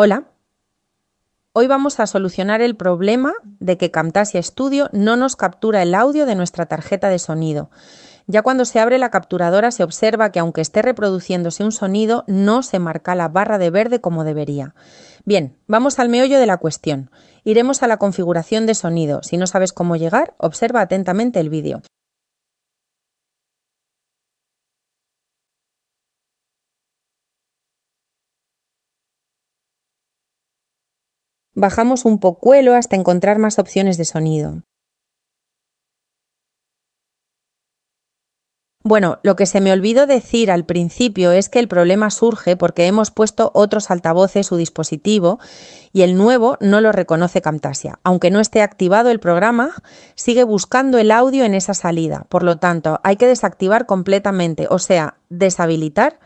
Hola. Hoy vamos a solucionar el problema de que Camtasia Studio no nos captura el audio de nuestra tarjeta de sonido. Ya cuando se abre la capturadora se observa que aunque esté reproduciéndose un sonido, no se marca la barra de verde como debería. Bien, vamos al meollo de la cuestión. Iremos a la configuración de sonido. Si no sabes cómo llegar, observa atentamente el vídeo. bajamos un pocuelo hasta encontrar más opciones de sonido. Bueno, lo que se me olvidó decir al principio es que el problema surge porque hemos puesto otros altavoces o dispositivo y el nuevo no lo reconoce Camtasia. Aunque no esté activado el programa, sigue buscando el audio en esa salida. Por lo tanto, hay que desactivar completamente, o sea, deshabilitar.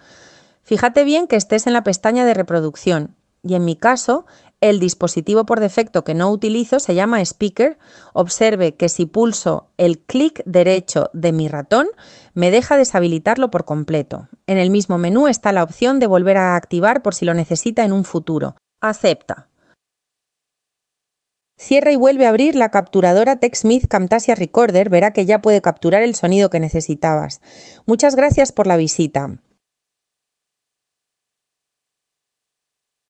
Fíjate bien que estés en la pestaña de reproducción y en mi caso el dispositivo por defecto que no utilizo se llama speaker. Observe que si pulso el clic derecho de mi ratón, me deja deshabilitarlo por completo. En el mismo menú está la opción de volver a activar por si lo necesita en un futuro. Acepta. Cierra y vuelve a abrir la capturadora TechSmith Camtasia Recorder. Verá que ya puede capturar el sonido que necesitabas. Muchas gracias por la visita.